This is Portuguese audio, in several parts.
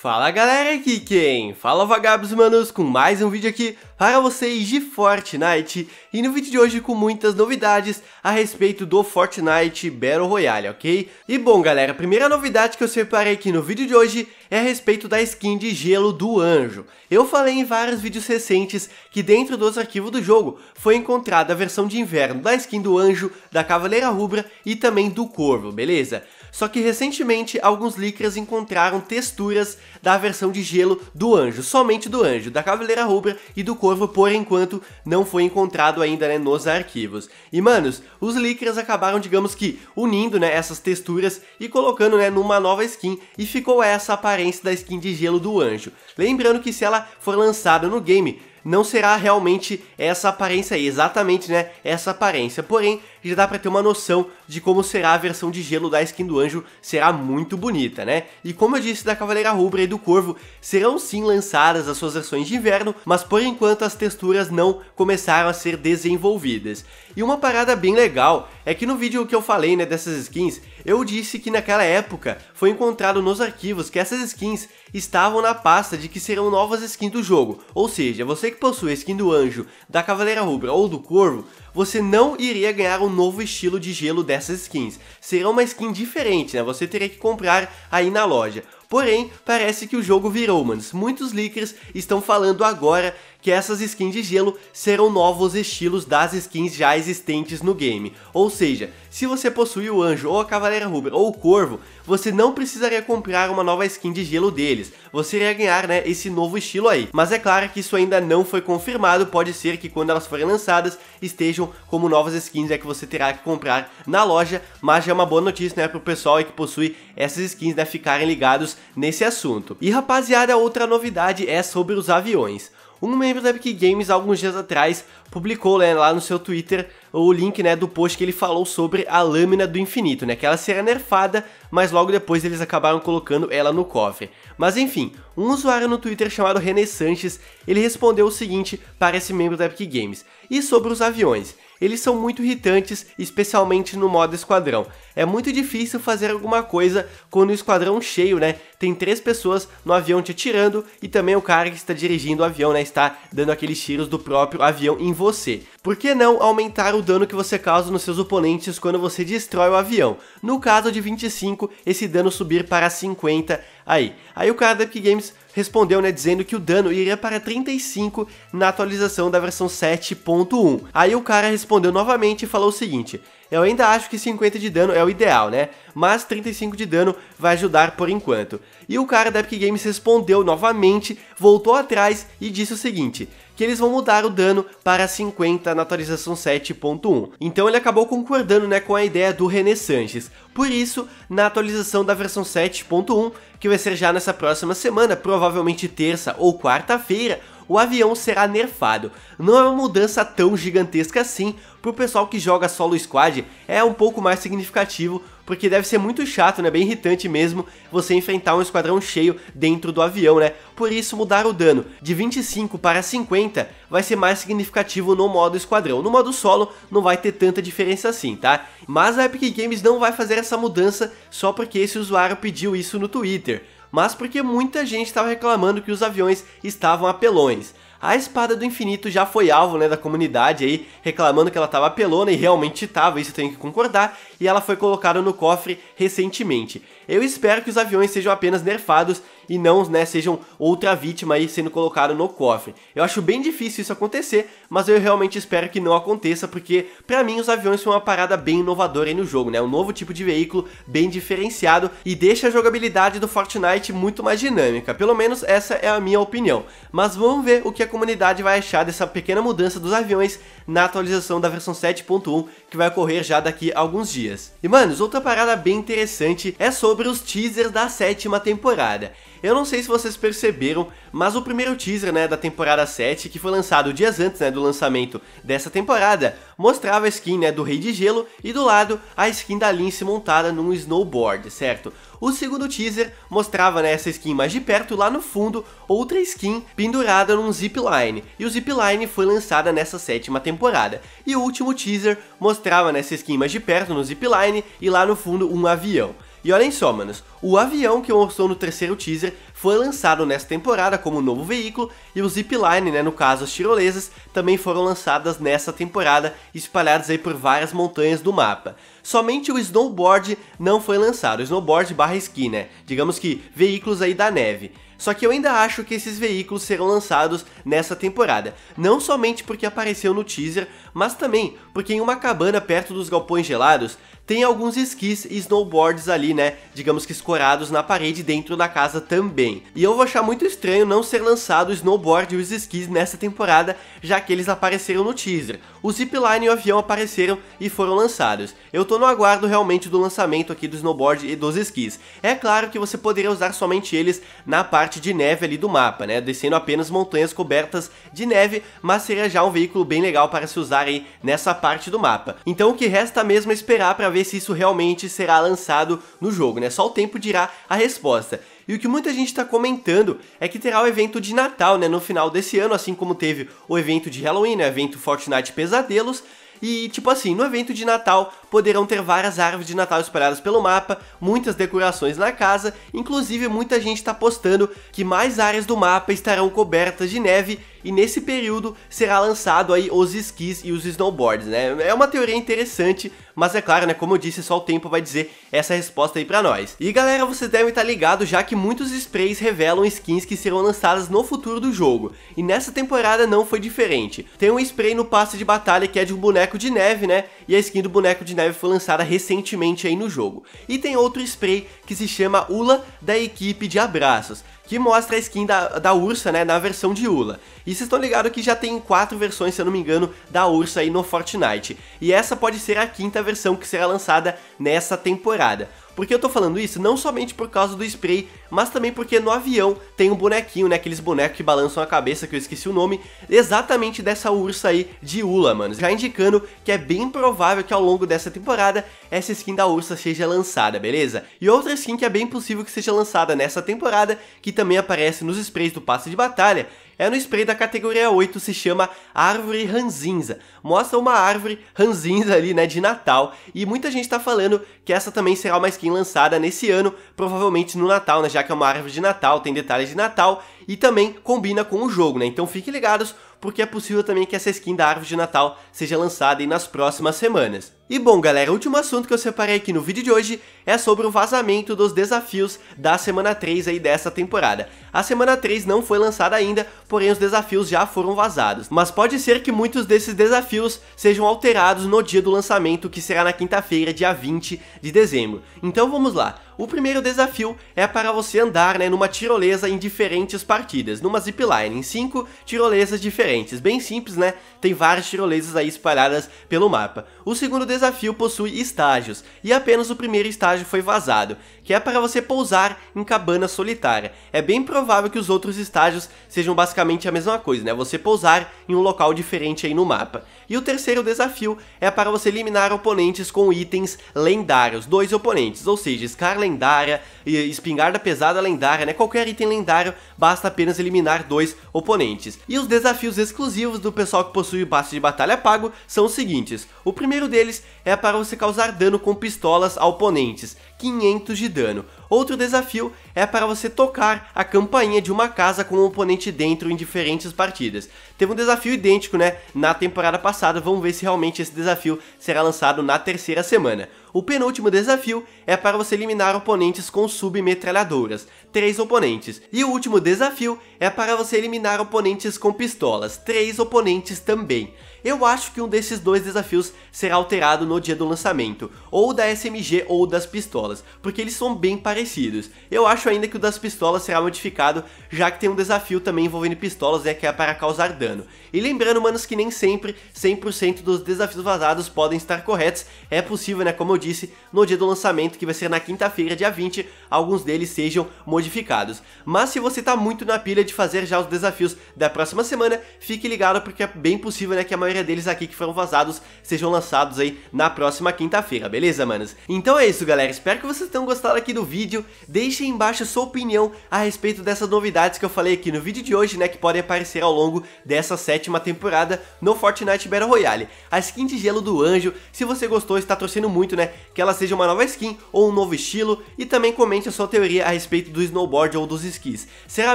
Fala galera, aqui quem? Fala vagabos manos com mais um vídeo aqui para vocês de Fortnite e no vídeo de hoje com muitas novidades a respeito do Fortnite Battle Royale, ok? E bom galera, a primeira novidade que eu separei aqui no vídeo de hoje é a respeito da skin de gelo do anjo. Eu falei em vários vídeos recentes que dentro dos arquivos do jogo foi encontrada a versão de inverno da skin do anjo, da cavaleira rubra e também do corvo, beleza? Só que recentemente alguns leakers encontraram texturas da versão de gelo do anjo, somente do anjo, da Cavaleira Rubra e do Corvo, por enquanto não foi encontrado ainda né, nos arquivos. E manos, os leakers acabaram, digamos que, unindo né, essas texturas e colocando né, numa nova skin e ficou essa aparência da skin de gelo do anjo. Lembrando que se ela for lançada no game, não será realmente essa aparência aí, exatamente, né, essa aparência. Porém, já dá para ter uma noção de como será a versão de gelo da skin do anjo, será muito bonita, né? E como eu disse da Cavaleira Rubra e do Corvo, serão sim lançadas as suas versões de inverno, mas por enquanto as texturas não começaram a ser desenvolvidas. E uma parada bem legal é que no vídeo que eu falei, né, dessas skins, eu disse que naquela época foi encontrado nos arquivos que essas skins estavam na pasta de que serão novas skins do jogo, ou seja, você que possui a skin do anjo, da Cavaleira Rubra ou do Corvo, você não iria ganhar um novo estilo de gelo dessas skins. Será uma skin diferente, né? Você teria que comprar aí na loja. Porém, parece que o jogo virou, mano. Muitos leakers estão falando agora que essas skins de gelo serão novos estilos das skins já existentes no game. Ou seja, se você possui o Anjo, ou a Cavaleira Rubra, ou o Corvo, você não precisaria comprar uma nova skin de gelo deles, você iria ganhar né, esse novo estilo aí. Mas é claro que isso ainda não foi confirmado, pode ser que quando elas forem lançadas, estejam como novas skins é que você terá que comprar na loja, mas já é uma boa notícia né, para o pessoal que possui essas skins né, ficarem ligados nesse assunto. E rapaziada, outra novidade é sobre os aviões. Um membro da Epic Games, alguns dias atrás, publicou né, lá no seu Twitter o link né, do post que ele falou sobre a lâmina do infinito, né? Que ela será nerfada, mas logo depois eles acabaram colocando ela no cofre. Mas enfim, um usuário no Twitter chamado René Sanches, ele respondeu o seguinte para esse membro da Epic Games. E sobre os aviões? Eles são muito irritantes, especialmente no modo esquadrão. É muito difícil fazer alguma coisa quando o esquadrão cheio, né? Tem três pessoas no avião te atirando e também o cara que está dirigindo o avião, né? Está dando aqueles tiros do próprio avião em você. Por que não aumentar o dano que você causa nos seus oponentes quando você destrói o avião? No caso de 25, esse dano subir para 50 aí. Aí o cara da Epic Games respondeu, né, dizendo que o dano iria para 35 na atualização da versão 7.1. Aí o cara respondeu novamente e falou o seguinte: eu ainda acho que 50 de dano é o ideal, né? Mas 35 de dano vai ajudar por enquanto. E o cara da Epic Games respondeu novamente, voltou atrás e disse o seguinte, que eles vão mudar o dano para 50 na atualização 7.1. Então ele acabou concordando né, com a ideia do René Sanches. Por isso, na atualização da versão 7.1, que vai ser já nessa próxima semana, provavelmente terça ou quarta-feira, o avião será nerfado. Não é uma mudança tão gigantesca assim, pro pessoal que joga solo squad é um pouco mais significativo, porque deve ser muito chato, né, bem irritante mesmo, você enfrentar um esquadrão cheio dentro do avião, né? Por isso mudar o dano de 25 para 50 vai ser mais significativo no modo esquadrão. No modo solo não vai ter tanta diferença assim, tá? Mas a Epic Games não vai fazer essa mudança só porque esse usuário pediu isso no Twitter mas porque muita gente estava reclamando que os aviões estavam apelões. A espada do infinito já foi alvo né, da comunidade aí, reclamando que ela estava apelona e realmente estava, isso eu tenho que concordar, e ela foi colocada no cofre recentemente. Eu espero que os aviões sejam apenas nerfados e não, né, sejam outra vítima aí sendo colocado no cofre. Eu acho bem difícil isso acontecer, mas eu realmente espero que não aconteça, porque para mim os aviões são uma parada bem inovadora no jogo, né? Um novo tipo de veículo bem diferenciado e deixa a jogabilidade do Fortnite muito mais dinâmica. Pelo menos essa é a minha opinião. Mas vamos ver o que a comunidade vai achar dessa pequena mudança dos aviões na atualização da versão 7.1 que vai ocorrer já daqui a alguns dias. E manos, outra parada bem interessante é sobre os teasers da sétima temporada. Eu não sei se vocês perceberam, mas o primeiro teaser, né, da temporada 7, que foi lançado dias antes, né, do lançamento dessa temporada, mostrava a skin, né, do Rei de Gelo e do lado a skin da Lince montada num snowboard, certo? O segundo teaser mostrava né, essa skin mais de perto, lá no fundo, outra skin pendurada num zipline. E o zipline foi lançada nessa sétima temporada. E o último teaser mostrava nessa né, essa skin mais de perto no zipline e lá no fundo um avião. E olhem só, manos, o avião que mostrou no terceiro teaser foi lançado nessa temporada como novo veículo e o zipline, né, no caso as tirolesas, também foram lançadas nessa temporada, espalhadas aí por várias montanhas do mapa. Somente o snowboard não foi lançado, snowboard barra esqui, né, digamos que veículos aí da neve. Só que eu ainda acho que esses veículos serão lançados nessa temporada, não somente porque apareceu no teaser, mas também porque em uma cabana perto dos galpões gelados tem alguns esquis e snowboards ali, né, digamos que escorados na parede dentro da casa também. E eu vou achar muito estranho não ser lançado o snowboard e os esquis nessa temporada, já que eles apareceram no teaser. O zipline e o avião apareceram e foram lançados. Eu tô no aguardo realmente do lançamento aqui do snowboard e dos esquis. É claro que você poderia usar somente eles na parte de neve ali do mapa, né, descendo apenas montanhas cobertas de neve, mas seria já um veículo bem legal para se usar aí nessa parte do mapa. Então o que resta mesmo é esperar para ver saber se isso realmente será lançado no jogo, né? Só o tempo dirá a resposta. E o que muita gente está comentando é que terá o evento de Natal, né, no final desse ano, assim como teve o evento de Halloween, né, evento Fortnite Pesadelos. E tipo assim, no evento de Natal poderão ter várias árvores de Natal espalhadas pelo mapa, muitas decorações na casa, inclusive muita gente está postando que mais áreas do mapa estarão cobertas de neve e nesse período será lançado aí os esquis e os snowboards, né? É uma teoria interessante, mas é claro, né, como eu disse, só o tempo vai dizer essa resposta aí pra nós. E galera, vocês devem estar tá ligados já que muitos sprays revelam skins que serão lançadas no futuro do jogo, e nessa temporada não foi diferente. Tem um spray no passe de batalha que é de um boneco de neve, né, e a skin do boneco de neve foi lançada recentemente aí no jogo. E tem outro spray que se chama Ula da equipe de abraços, que mostra a skin da, da Ursa, né, na versão de Ula. E vocês estão ligados que já tem quatro versões, se eu não me engano, da Ursa aí no Fortnite. E essa pode ser a quinta versão que será lançada nessa temporada. Porque eu tô falando isso não somente por causa do spray, mas também porque no avião tem um bonequinho, né? Aqueles bonecos que balançam a cabeça, que eu esqueci o nome, exatamente dessa ursa aí de Ula, mano. Já indicando que é bem provável que ao longo dessa temporada essa skin da ursa seja lançada, beleza? E outra skin que é bem possível que seja lançada nessa temporada, que também aparece nos sprays do passe de batalha, é no spray da categoria 8, se chama Árvore Ranzinza. Mostra uma árvore ranzinza ali, né, de Natal, e muita gente tá falando que essa também será uma skin lançada nesse ano, provavelmente no Natal, né, já que é uma árvore de Natal, tem detalhes de Natal, e também combina com o jogo, né, então fiquem ligados, porque é possível também que essa skin da árvore de Natal seja lançada nas próximas semanas. E bom galera, o último assunto que eu separei aqui no vídeo de hoje é sobre o vazamento dos desafios da semana 3 aí dessa temporada. A semana 3 não foi lançada ainda, porém os desafios já foram vazados, mas pode ser que muitos desses desafios sejam alterados no dia do lançamento que será na quinta-feira, dia 20 de dezembro. Então vamos lá, o primeiro desafio é para você andar né, numa tirolesa em diferentes partidas, numa zipline, em cinco tirolesas diferentes, bem simples né, tem várias tirolesas aí espalhadas pelo mapa. O segundo desafio possui estágios, e apenas o primeiro estágio foi vazado, que é para você pousar em cabana solitária. É bem provável que os outros estágios sejam basicamente a mesma coisa, né, você pousar em um local diferente aí no mapa. E o terceiro desafio é para você eliminar oponentes com itens lendários, dois oponentes, ou seja, Scarlet lendária, espingarda pesada lendária, né? Qualquer item lendário, basta apenas eliminar dois oponentes. E os desafios exclusivos do pessoal que possui o passe de batalha pago são os seguintes. O primeiro deles é para você causar dano com pistolas a oponentes. 500 de dano. Outro desafio é para você tocar a campainha de uma casa com o um oponente dentro em diferentes partidas. Teve um desafio idêntico, né, na temporada passada, vamos ver se realmente esse desafio será lançado na terceira semana. O penúltimo desafio é para você eliminar oponentes com submetralhadoras, três oponentes. E o último desafio é para você eliminar oponentes com pistolas, três oponentes também eu acho que um desses dois desafios será alterado no dia do lançamento, ou da SMG ou das pistolas, porque eles são bem parecidos. Eu acho ainda que o das pistolas será modificado, já que tem um desafio também envolvendo pistolas, né, que é para causar dano. E lembrando, manos, que nem sempre 100% dos desafios vazados podem estar corretos, é possível, né, como eu disse, no dia do lançamento, que vai ser na quinta-feira, dia 20, alguns deles sejam modificados. Mas se você está muito na pilha de fazer já os desafios da próxima semana, fique ligado porque é bem possível, né, que a maioria maioria deles aqui que foram vazados sejam lançados aí na próxima quinta-feira, beleza, manos? Então é isso, galera. Espero que vocês tenham gostado aqui do vídeo. Deixem embaixo sua opinião a respeito dessas novidades que eu falei aqui no vídeo de hoje, né, que podem aparecer ao longo dessa sétima temporada no Fortnite Battle Royale. A skin de gelo do anjo, se você gostou, está torcendo muito, né, que ela seja uma nova skin ou um novo estilo e também comente a sua teoria a respeito do snowboard ou dos skis. Será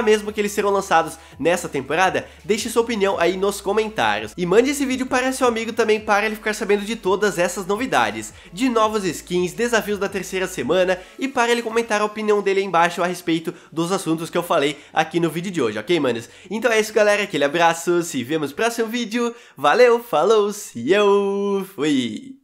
mesmo que eles serão lançados nessa temporada? Deixe sua opinião aí nos comentários. E mande esse vídeo para seu amigo também para ele ficar sabendo de todas essas novidades, de novas skins, desafios da terceira semana e para ele comentar a opinião dele aí embaixo a respeito dos assuntos que eu falei aqui no vídeo de hoje, ok manos? Então é isso galera, aquele abraço, se vemos no próximo vídeo, valeu, falou, se eu fui!